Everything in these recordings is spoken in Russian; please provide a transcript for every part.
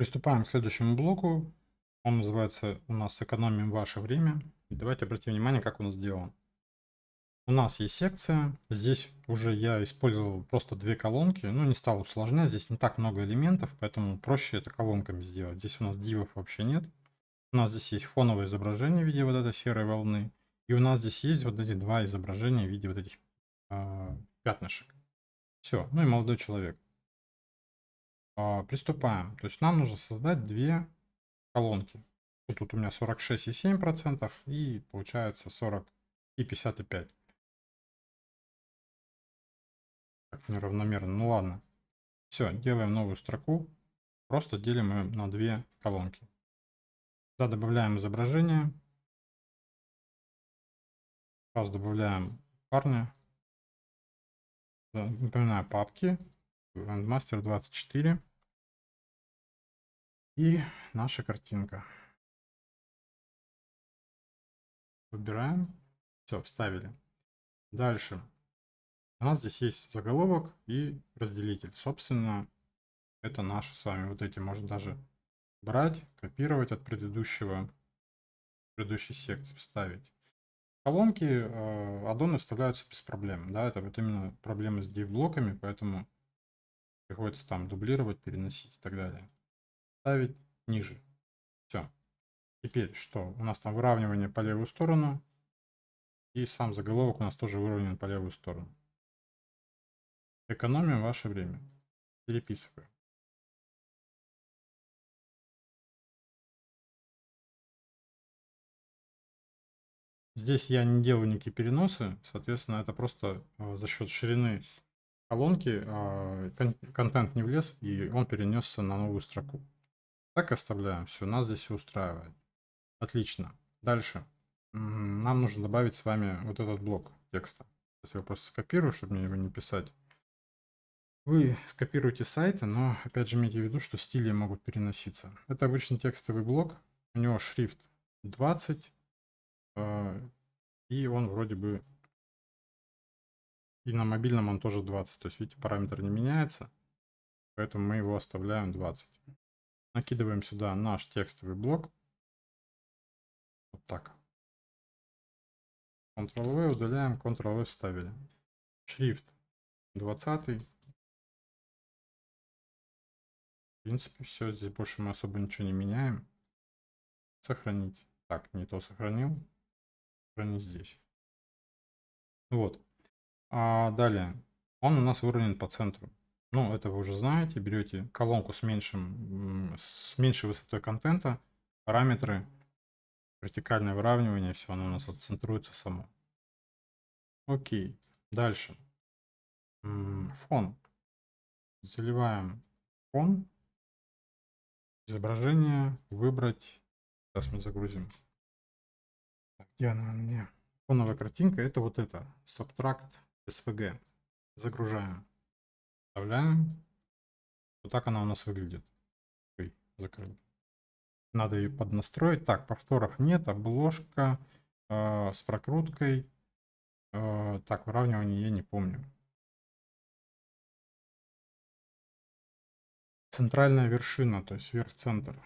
Приступаем к следующему блоку. Он называется у нас «Экономим ваше время». И давайте обратим внимание, как он сделан. У нас есть секция. Здесь уже я использовал просто две колонки. Ну, не стал усложнять. Здесь не так много элементов, поэтому проще это колонками сделать. Здесь у нас дивов вообще нет. У нас здесь есть фоновое изображение в виде вот этой серой волны. И у нас здесь есть вот эти два изображения в виде вот этих э, пятнышек. Все. Ну и молодой человек. А, приступаем. То есть нам нужно создать две колонки. Вот тут у меня 46,7% и процентов и получается 40 и 55. Так, неравномерно. Ну ладно. Все, делаем новую строку. Просто делим ее на две колонки. Сюда добавляем изображение. Сразу добавляем парня. Напоминаю, папки. Landmaster 24. И наша картинка. Выбираем. Все, вставили. Дальше. У нас здесь есть заголовок и разделитель. Собственно, это наши с вами. Вот эти можно даже брать, копировать от предыдущего, предыдущей секции, вставить. Колонки, э, аддоны вставляются без проблем. Да, это вот именно проблемы с div-блоками, поэтому приходится там дублировать, переносить и так далее ставить ниже. Все. Теперь что? У нас там выравнивание по левую сторону. И сам заголовок у нас тоже выровнен по левую сторону. Экономим ваше время. Переписываю. Здесь я не делаю никакие переносы, соответственно, это просто э, за счет ширины колонки а, контент не влез, и он перенесся на новую строку. Так оставляем, все, нас здесь все устраивает. Отлично. Дальше. Нам нужно добавить с вами вот этот блок текста. Сейчас я его просто скопирую, чтобы мне его не писать. Вы скопируете сайты, но опять же имейте в виду, что стили могут переноситься. Это обычный текстовый блок, у него шрифт 20, э, и он вроде бы и на мобильном он тоже 20. То есть, видите, параметр не меняется, поэтому мы его оставляем 20. Накидываем сюда наш текстовый блок. Вот так. Ctrl-V удаляем, Ctrl-V вставили. Шрифт 20. В принципе, все. Здесь больше мы особо ничего не меняем. Сохранить. Так, не то сохранил. Сохранить здесь. Вот. А далее. Он у нас выровнен по центру. Ну, это вы уже знаете. Берете колонку с, меньшим, с меньшей высотой контента, параметры, вертикальное выравнивание, все, оно у нас отцентруется само. Окей, дальше. Фон. Заливаем фон. Изображение. Выбрать. Сейчас мы загрузим. Где она у меня? Фоновая картинка. Это вот это. Subtract SVG. Загружаем вставляем. Вот так она у нас выглядит. Ой, закрыл. Надо ее поднастроить. Так, повторов нет, обложка э, с прокруткой. Э, так, выравнивание я не помню. Центральная вершина, то есть верх центр.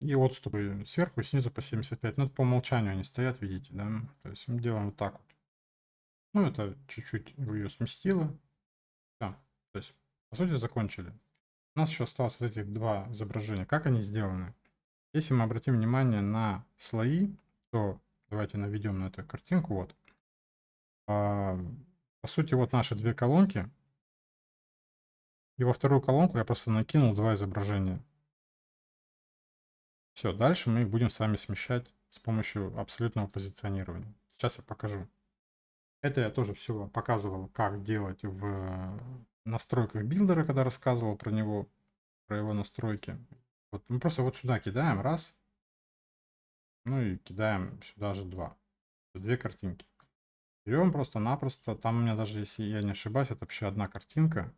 И отступы сверху и снизу по 75. Ну, это по умолчанию они стоят, видите, да? То есть мы делаем вот так вот. Ну, это чуть-чуть ее сместило. Да. То есть, по сути, закончили. У нас еще осталось вот этих два изображения. Как они сделаны? Если мы обратим внимание на слои, то давайте наведем на эту картинку. Вот. А, по сути, вот наши две колонки. И во вторую колонку я просто накинул два изображения. Все, дальше мы их будем с вами смещать с помощью абсолютного позиционирования. Сейчас я покажу. Это я тоже все показывал, как делать в настройках билдера, когда рассказывал про него, про его настройки. Вот, мы просто вот сюда кидаем раз, ну и кидаем сюда же два. Две картинки. Берем просто-напросто, там у меня даже, если я не ошибаюсь, это вообще одна картинка.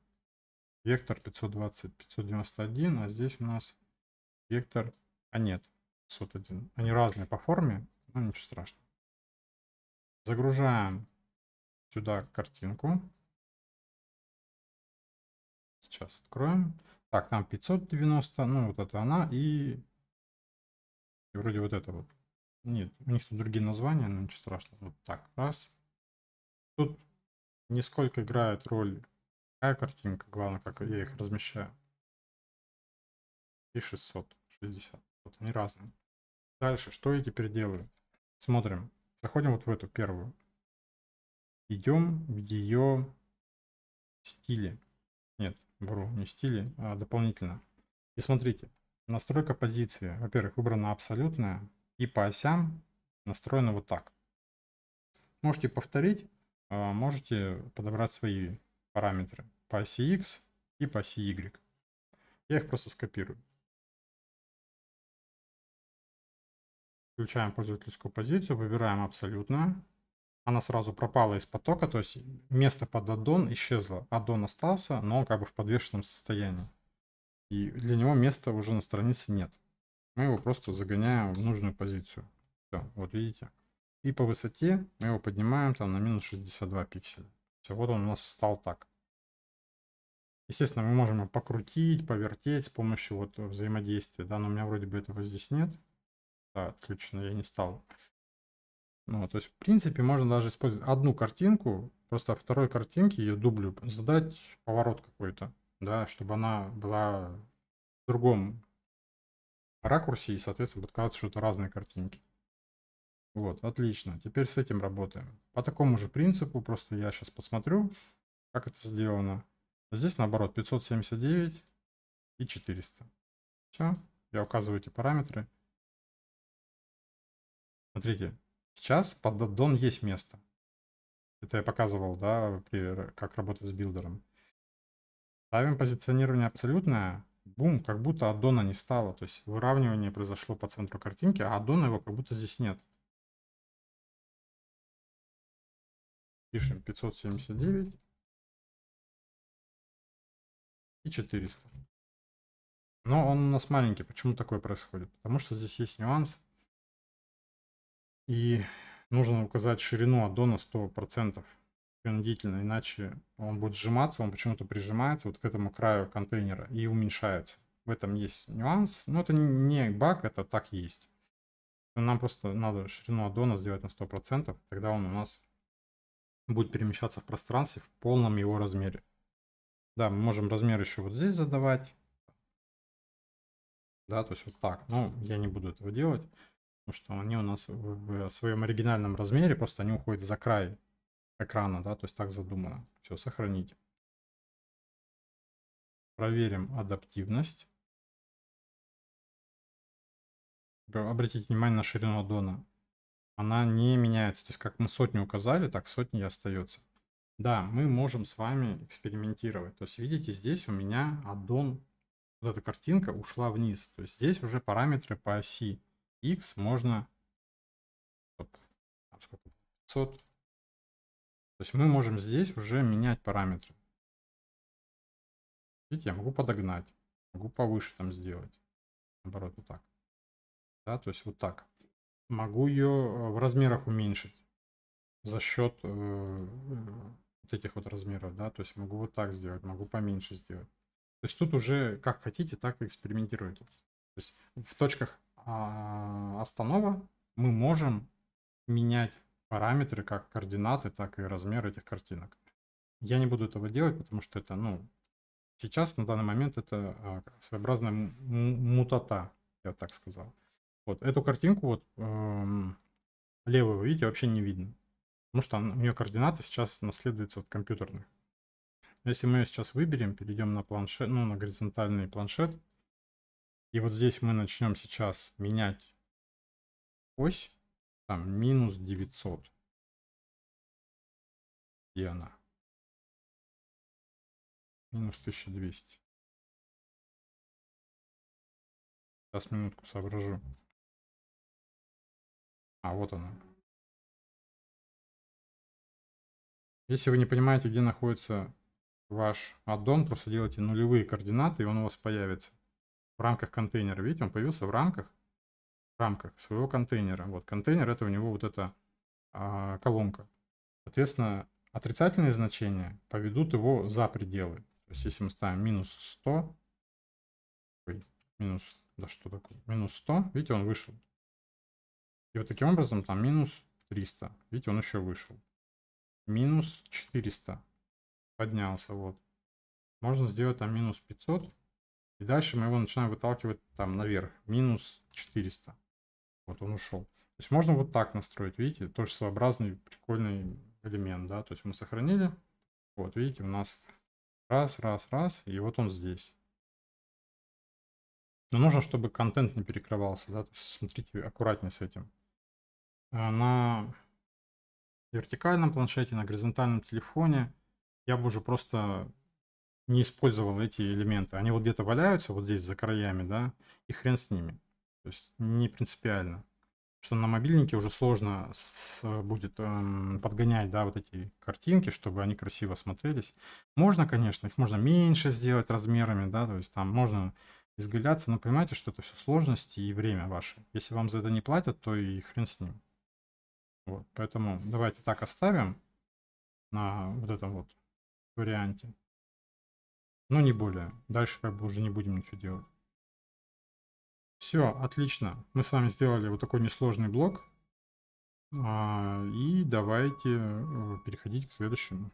Вектор 520, 591, а здесь у нас вектор, а нет, 501. Они разные по форме, но ничего страшного. Загружаем сюда картинку. Сейчас откроем. Так, там 590, ну вот это она и... и вроде вот это вот. Нет, у них тут другие названия, но ничего страшного. Вот так, раз. Тут нисколько играет роль какая картинка, главное, как я их размещаю. И 660. Вот они разные. Дальше, что я теперь делаю? Смотрим. Заходим вот в эту первую. Идем в ее стиле. Нет, уровню стилей а, дополнительно. И смотрите, настройка позиции. Во-первых, выбрана абсолютная и по осям настроена вот так. Можете повторить, а, можете подобрать свои параметры по оси X и по оси Y. Я их просто скопирую. Включаем пользовательскую позицию, выбираем абсолютную она сразу пропала из потока, то есть место под аддон исчезло. Аддон остался, но он как бы в подвешенном состоянии. И для него места уже на странице нет. Мы его просто загоняем в нужную позицию. Все, вот видите. И по высоте мы его поднимаем там на минус 62 пикселя. Все, вот он у нас встал так. Естественно, мы можем его покрутить, повертеть с помощью вот взаимодействия. Да, но у меня вроде бы этого здесь нет. Да, отлично, я не стал ну, то есть, в принципе, можно даже использовать одну картинку, просто второй картинке ее дублю, задать поворот какой-то, да, чтобы она была в другом ракурсе, и, соответственно, будут казаться, что это разные картинки. Вот, отлично. Теперь с этим работаем. По такому же принципу, просто я сейчас посмотрю, как это сделано. Здесь, наоборот, 579 и 400. Все, я указываю эти параметры. Смотрите, Сейчас под аддон есть место. Это я показывал, да, при, как работать с билдером. Ставим позиционирование абсолютное. Бум, как будто аддона не стало. То есть выравнивание произошло по центру картинки, а аддона его как будто здесь нет. Пишем 579 и 400. Но он у нас маленький. Почему такое происходит? Потому что здесь есть нюанс. И нужно указать ширину аддона 100% процентов принудительно, иначе он будет сжиматься, он почему-то прижимается вот к этому краю контейнера и уменьшается. В этом есть нюанс, но это не баг, это так есть. Нам просто надо ширину аддона сделать на 100%, процентов, тогда он у нас будет перемещаться в пространстве в полном его размере. Да, мы можем размер еще вот здесь задавать. Да, то есть вот так. Но ну, я не буду этого делать. Потому что они у нас в, в своем оригинальном размере, просто они уходят за край экрана, да, то есть так задумано. Все, сохранить. Проверим адаптивность. Обратите внимание на ширину аддона. Она не меняется. То есть как мы сотни указали, так сотни и остается. Да, мы можем с вами экспериментировать. То есть видите, здесь у меня аддон, вот эта картинка ушла вниз. То есть здесь уже параметры по оси x можно... 500. То есть мы можем здесь уже менять параметры. Видите, я могу подогнать. Могу повыше там сделать. Наоборот, вот так. Да, то есть вот так. Могу ее э, в размерах уменьшить за счет э, вот этих вот размеров, да, то есть могу вот так сделать, могу поменьше сделать. То есть тут уже как хотите, так экспериментируйте. То есть в точках а, останова, мы можем менять параметры, как координаты, так и размер этих картинок. Я не буду этого делать, потому что это, ну, сейчас, на данный момент, это а, своеобразная мутата, я так сказал. Вот эту картинку, вот эм, левую, вы видите, вообще не видно. Потому что она, у нее координаты сейчас наследуются от компьютерных. Если мы ее сейчас выберем, перейдем на планшет, ну, на горизонтальный планшет, и вот здесь мы начнем сейчас менять ось. Там минус 900. Где она? Минус 1200. Сейчас минутку соображу. А, вот она. Если вы не понимаете, где находится ваш аддон, просто делайте нулевые координаты, и он у вас появится в рамках контейнера. Видите, он появился в рамках, в рамках своего контейнера. Вот контейнер это у него вот эта а, колонка. Соответственно, отрицательные значения поведут его за пределы. То есть если мы ставим минус 100, ой, минус, да что такое, минус 100, видите, он вышел. И вот таким образом там минус 300, видите, он еще вышел. Минус 400 поднялся, вот. Можно сделать там минус 500, и дальше мы его начинаем выталкивать там наверх. Минус 400. Вот он ушел. То есть можно вот так настроить, видите, тоже своеобразный прикольный элемент, да, то есть мы сохранили, вот, видите, у нас раз, раз, раз, и вот он здесь. Но нужно, чтобы контент не перекрывался, да, то есть смотрите аккуратнее с этим. А на вертикальном планшете, на горизонтальном телефоне я бы уже просто не использовал эти элементы. Они вот где-то валяются, вот здесь за краями, да, и хрен с ними. То есть не принципиально. Что на мобильнике уже сложно с, будет эм, подгонять, да, вот эти картинки, чтобы они красиво смотрелись. Можно, конечно, их можно меньше сделать размерами, да, то есть там можно изгаляться, но понимаете, что это все сложности и время ваше. Если вам за это не платят, то и хрен с ним. Вот, поэтому давайте так оставим на вот этом вот варианте. Ну не более. Дальше как бы уже не будем ничего делать. Все, отлично. Мы с вами сделали вот такой несложный блок. А, и давайте э, переходить к следующему.